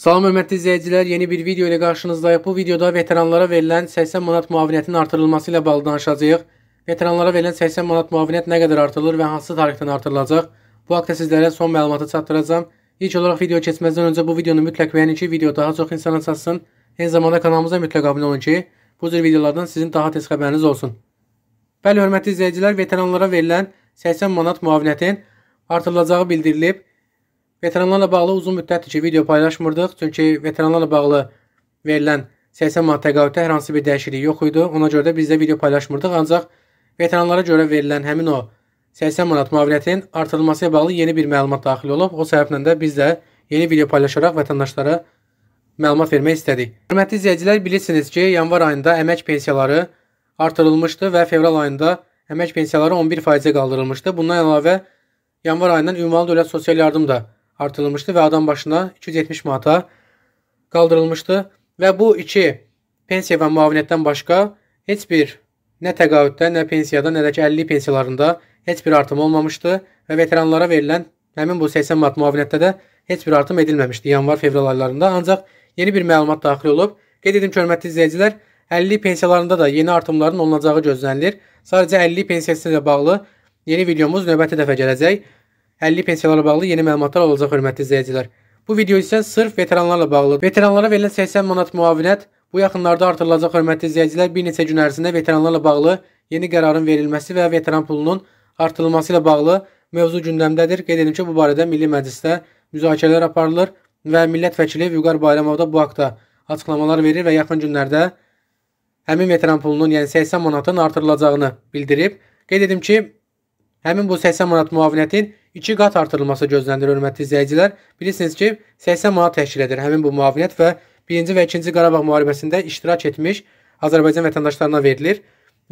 Salam hörmətli izləyicilər, yeni bir video ilə qarşınızdayıq. Bu videoda veteranlara verilən 80 manat müavinətinin artırılması ilə bağlı danışacağıq. Veteranlara verilən 80 manat müavinət nə qədər artırılır və hansı tarixdən artırılacaq? Bu haqda sizlərə son məlumatı çatdıracağam. İlk olaraq video keçməzdən öncə bu videonu mütləq bəyənin ki, video daha çox insana çatsın. Eyni zamanda kanalımıza mütləq abunə olun ki, bu cür videolardan sizin daha tez xəbəriniz olsun. Bəli, hörmətli izləyicilər, veteranlara verilən 80 manat müavinətin artırılacağı bildirilib. Veteranlarla bağlı uzun müddətdir ki, video paylaşmırdıq, çünki veteranlarla bağlı verilən 80 manat təqaüddə hər hansı bir dəyişiklik yox idi. Ona görə də biz də video paylaşmırdıq, ancaq veteranlara görə verilən həmin o 80 manat müavinətinin artırılması ilə bağlı yeni bir məlumat daxil olub. O səbəblə də biz də yeni video paylaşaraq vətəndaşlara məlumat vermək istədik. Hörmətli izləyicilər, bilirsiniz ki, yanvar ayında əmək pensiyaları artırılmışdı və fevral ayında əmək pensiyaları 11%-ə qaldırılmışdı. Bundan əlavə yanvar ayından ünvanlı dövlət sosial yardım da artırılmışdı və adam başına 270 manata qaldırılmışdı və bu iki pensiya və müavinətdən başqa heç bir nə təqaüddə, nə pensiyada, nə də ki 50 pensiyalarında heç bir artım olmamışdı və veteranlara verilən həmin bu 80 manat müavinətdə də heç bir artım edilməmişdi yanvar-fevral aylarında. Ancaq yeni bir məlumat daxil olub. Qeyd edim ki, hörmətli izləyicilər, 50 pensiyalarında da yeni artımların olunacağı gözlənilir. Sadəcə 50 pensiyası ilə bağlı yeni videomuz növbəti dəfə gələcək. 50 pensiyalarla bağlı yeni məlumatlar olacaq hörmətli izləyicilər. Bu video isə sırf veteranlarla bağlıdır. Veteranlara verilən 80 manat müavinət bu yaxınlarda artırılacaq hörmətli izləyicilər bir neçə gün ərzində veteranlarla bağlı yeni qərarın verilməsi və veteran pulunun artırılması ilə bağlı mövzu gündəmdədir. Qeyd edim ki, bu barədə Milli Məclisdə müzakirələr aparılır və millət vəkili Vüqar Bayramov da bu haqda açıqlamalar verir və yaxın günlərdə həmin veteran pulunun, yəni 80 manatın artırılacağını bildirib. Qeyd edim ki, Həmin bu 80 manat müavinətin 2 qat artırılması gözlənilir, hörmətli izləyicilər. Bilirsiniz ki, 80 manat təşkil edir həmin bu müavinət və 1-ci və 2-ci Qarabağ müharibəsində iştirak etmiş Azərbaycan vətəndaşlarına verilir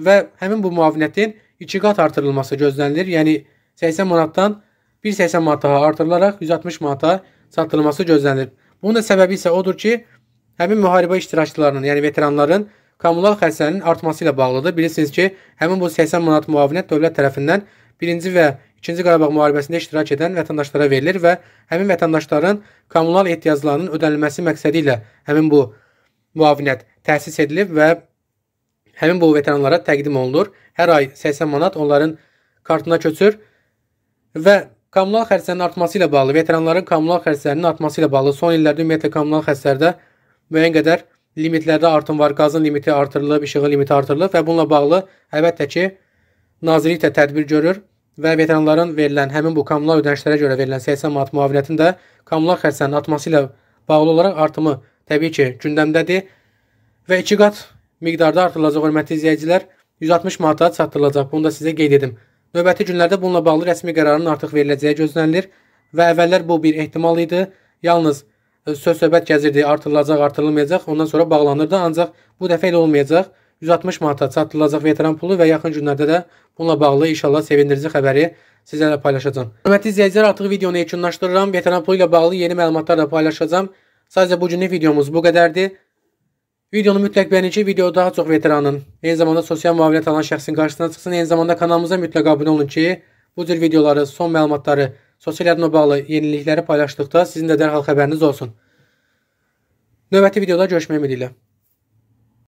və həmin bu müavinətin 2 qat artırılması gözlənilir. Yəni 80 manatdan 1.80 manat daha artırılaraq 160 manata çatdırılması gözlənilir. Bunun da səbəbi isə odur ki, həmin müharibə iştirakçılarının, yəni veteranların kommunal xərclərinin artması ilə bağlıdır. Bilirsiniz ki, həmin bu 80 manat müavinət dövlət tərəfindən birinci və ikinci Qarabağ müharibəsində iştirak edən vətəndaşlara verilir və həmin vətəndaşların kommunal ehtiyaclarının ödənilməsi məqsədi ilə həmin bu müavinət təsis edilib və həmin bu veteranlara təqdim olunur. Hər ay 80 manat onların kartına köçür və kommunal xərclərinin artması ilə bağlı, veteranların kommunal xərclərinin artması ilə bağlı son illərdə ümumiyyətlə kommunal xərclərdə müəyyən qədər limitlərdə artım var. Qazın limiti artırılıb, işığın limiti artırılıb və bununla bağlı əlbəttə ki, nazirlik də tədbir görür və veteranların verilən həmin bu kommunal ödənişlərə görə verilən 80 manat müavinətinin də kommunal xərclərinin artması ilə bağlı olaraq artımı təbii ki, gündəmdədir və 2 qat miqdarda artırılacaq hörmətli izləyicilər 160 manata çatdırılacaq. Bunu da sizə qeyd edim. Növbəti günlərdə bununla bağlı rəsmi qərarın artıq veriləcəyi gözlənilir və əvvəllər bu bir ehtimal idi. Yalnız e, söz-söhbət gəzirdi, artırılacaq, artırılmayacaq, ondan sonra bağlanırdı, ancaq bu dəfə elə olmayacaq. 160 manata çatdırılacaq veteran pulu və yaxın günlərdə də bununla bağlı inşallah sevindirici xəbəri sizlərlə paylaşacağam. Hörmətli izləyicilər, artıq videonu yekunlaşdırıram. Veteran pulu ilə bağlı yeni məlumatlar da paylaşacağam. Sadəcə bu günlük videomuz bu qədərdir. Videonu mütləq bəyənin ki, video daha çox veteranın, eyni zamanda sosial müavinət alan şəxsin qarşısına çıxsın. Eyni zamanda kanalımıza mütləq abunə olun ki, bu cür videoları, son məlumatları, sosial yadına bağlı yenilikləri paylaşdıqda sizin də dərhal xəbəriniz olsun. Növbəti videoda görüşmək ümidilə.